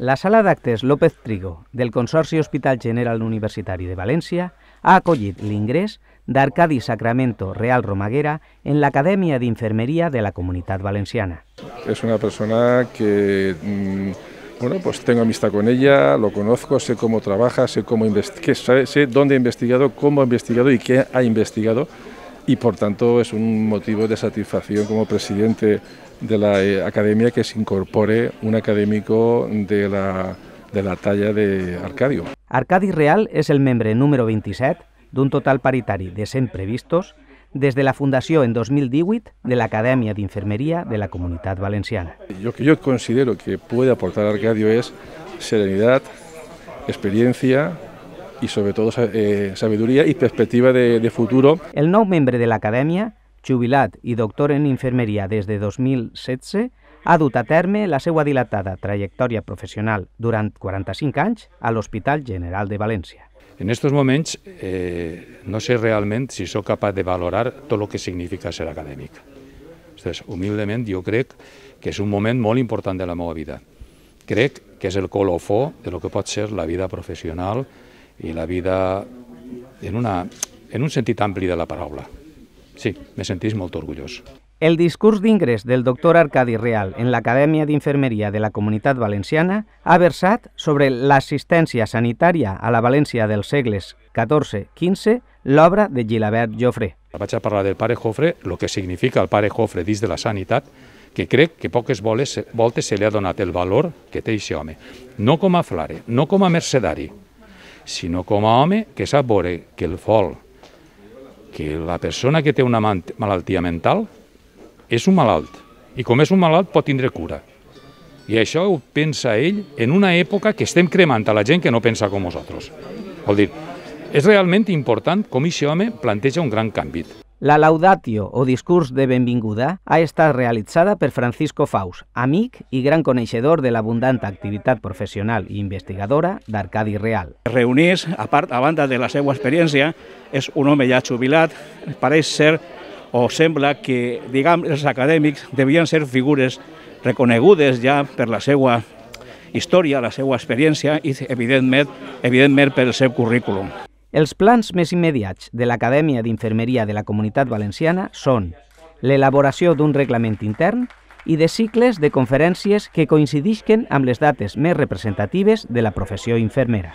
La Sala de actes López Trigo del Consorcio Hospital General Universitario de Valencia, ha acogido el ingreso de Arcadi Sacramento Real Romaguera en la Academia de de la Comunidad Valenciana. Es una persona que, mm, bueno, pues tengo amistad con ella, lo conozco, sé cómo trabaja, sé, cómo sé dónde ha investigado, cómo ha investigado y qué ha investigado y por tanto es un motivo de satisfacción como presidente de la eh, academia que se incorpore un académico de la, talla de Arcadio. Arcadi Real es el membre número 27 de un total paritario de 100 previstos desde la fundación en 2018 de la academia de de la Comunidad Valenciana. Lo que yo considero que puede aportar Arcadio es serenidad, experiencia, y sobre todo eh, sabiduría y perspectiva de, de futuro. El nou membre de l'acadèmia, jubilat i doctor en infermeria des de 2016, ha dut a terme la seva dilatada trajectòria professional durant 45 anys a l'Hospital General de València. En estos moments eh, no sé realment si sóc capaç de valorar tot el que significa ser acadèmic. Ostres, humilment jo crec que és un moment molt important de la meva vida. Crec que és el colofó de lo que pot ser la vida professional, i la vida en, una, en un sentit ampli de la paraula. Sí, me sentís molt orgullós. El discurs d'ingrés del doctor Arcadi Real en l'Acadèmia d'Infermeria de la Comunitat Valenciana ha versat sobre l'assistència sanitària a la València dels segles XIV-XV, l'obra de Gilabert Jofre. Vaig a parlar del pare Jofre, el que significa el pare Jofre dins de la sanitat, que crec que poques voltes se li ha donat el valor que té aquest home. No com a flare, no com a mercedari, sinó com a home que sap veure que el fol, que la persona que té una malaltia mental és un malalt, i com és un malalt pot tindre cura. I això ho pensa ell en una època que estem cremant a la gent que no pensa com nosaltres. Vol dir, és realment important com aquest home planteja un gran canvi. La Laudatio, o discurs de benvinguda, ha estat realitzada per Francisco Faus, amic i gran coneixedor de l'abundant activitat professional i investigadora d'Arcadi Real. Reunís, a part, a banda de la seva experiència, és un home ja jubilat, pareix ser o sembla que, diguem, els acadèmics devien ser figures reconegudes ja per la seva història, la seva experiència i, evidentment, evidentment pel seu currículum. Els plans més immediats de l'Acadèmia d'Infermeria de la Comunitat Valenciana són l'elaboració d'un reglament intern i de cicles de conferències que coincidisquen amb les dates més representatives de la professió infermera.